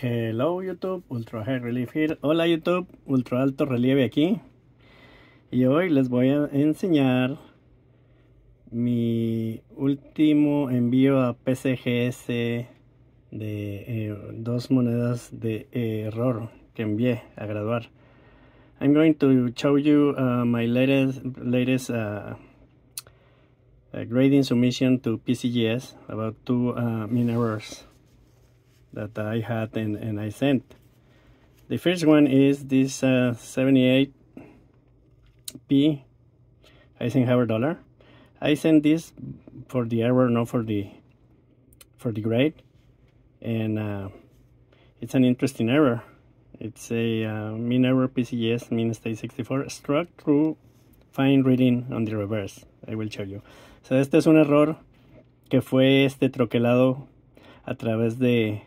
Hello YouTube, Ultra High Relief here. Hola YouTube, Ultra Alto Relieve aquí. Y hoy les voy a enseñar mi último envío a PCGS de eh, dos monedas de error que envié a graduar. I'm going to show you uh, my latest, latest uh, uh, grading submission to PCGS about two uh, errors. that I had and, and I sent. The first one is this uh, 78p Eisenhower dollar. I sent this for the error, not for the for the grade, and uh, it's an interesting error. It's a uh, mean error PCS mean state 64 struck through fine reading on the reverse. I will show you. So este es un error que fue este troquelado a través de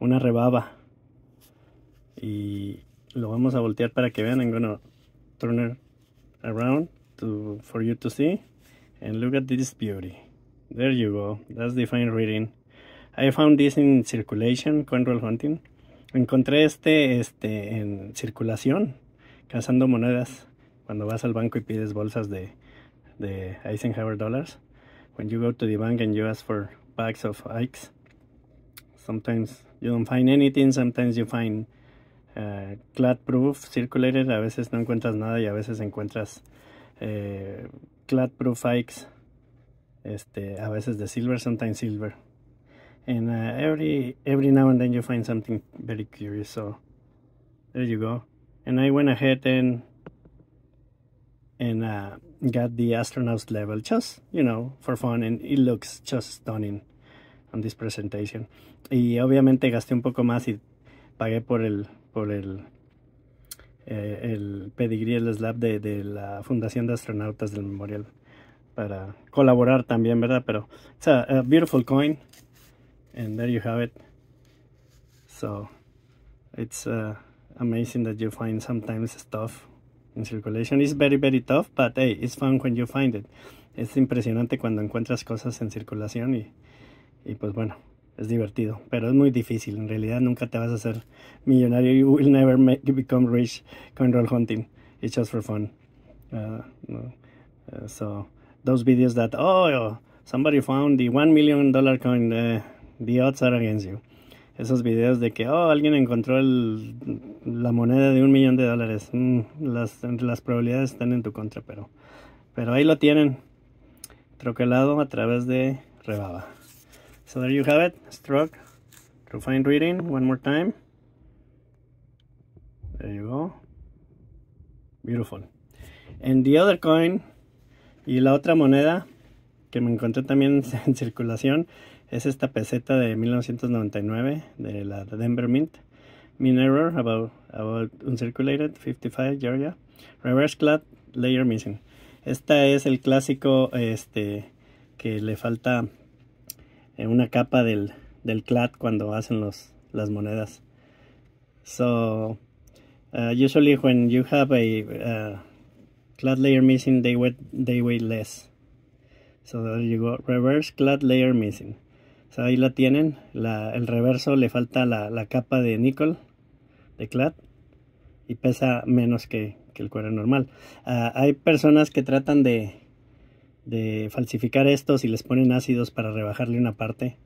una rebaba. Y lo vamos a voltear para que vean. I'm gonna turn it around to, for you to see. And look at this beauty. There you go. That's the fine reading. I found this in circulation, control Hunting. Encontré este, este en circulación, cazando monedas. Cuando vas al banco y pides bolsas de, de Eisenhower dollars. When you go to the bank and you ask for bags of Ikes. Sometimes you don't find anything, sometimes you find uh, clad proof circulated, a veces no encuentras nada y a veces encuentras eh, clad proof hikes, este, a veces de silver, sometimes silver. And uh, every, every now and then you find something very curious, so there you go. And I went ahead and and uh, got the astronaut's level just, you know, for fun. And it looks just stunning. on this presentation. Y obviamente gasté un poco más y pagué por el, por el, eh, el pedigrí, el slab de, de, la Fundación de Astronautas del Memorial para colaborar también, ¿verdad? Pero it's a, a beautiful coin and there you have it. So it's uh, amazing that you find sometimes stuff in circulation. It's very, very tough, but hey, it's fun when you find it. Es impresionante cuando encuentras cosas en circulación y y pues bueno, es divertido, pero es muy difícil. En realidad nunca te vas a hacer millonario. You will never make, become rich con roll hunting. It's just for fun. Uh, uh, so those videos that, oh, somebody found the one million dollar coin, uh, the odds are against you. Esos videos de que, oh, alguien encontró la moneda de un millón de dólares. Mm, las, las probabilidades están en tu contra, pero, pero ahí lo tienen. Troquelado a través de Rebaba. So there you have it, struck, refined reading, one more time. There you go. Beautiful. And the other coin, y la otra moneda que me encontré también en circulación, es esta peseta de 1999 de la Denver Mint. Mean error about, about uncirculated 55 Georgia. Reverse clad layer missing. Esta es el clásico este, que le falta una capa del, del cuando hacen los, las monedas. So, uh, usually when you have a uh, clad layer missing, they weigh, they weigh less. So there you go, reverse clad layer missing. ahí la tienen, la, el reverso le falta la, capa de nickel, de clad, y pesa menos que, el cuero normal. Uh, hay personas que tratan de de falsificar estos y les ponen ácidos para rebajarle una parte.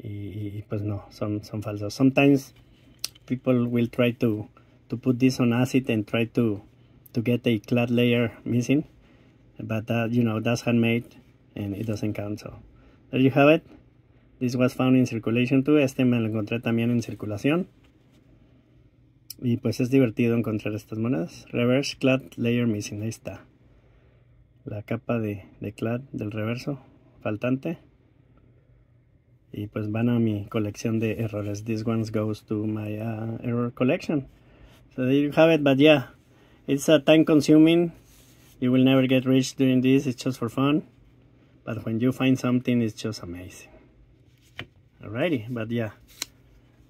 Y, pues no, son, son falsos. Sometimes people will try to, to put this on acid and try to, to get a clad layer missing. But that, you know, that's handmade and it doesn't count. So there you have it. This was found in circulation too. Este me lo encontré también en circulación. Y pues es divertido encontrar estas monedas. Reverse clad layer missing. Ahí está. la capa de, de clad del reverso faltante y pues van a mi colección de errores this one goes to my uh, error collection so there you have it but yeah it's a uh, time consuming you will never get rich doing this it's just for fun but when you find something it's just amazing alrighty but yeah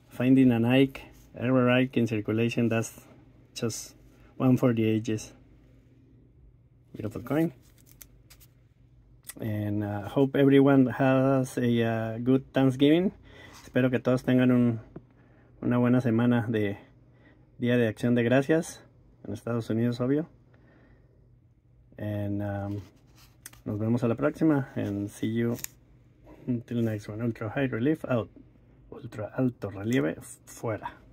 finding an Ike error Ike in circulation that's just one for the ages beautiful and uh, hope everyone has a uh, good Thanksgiving espero que todos tengan un, una buena semana de Día de Acción de Gracias en Estados Unidos obvio and um, nos vemos a la próxima En see you until next one ultra high relief out ultra alto relieve fuera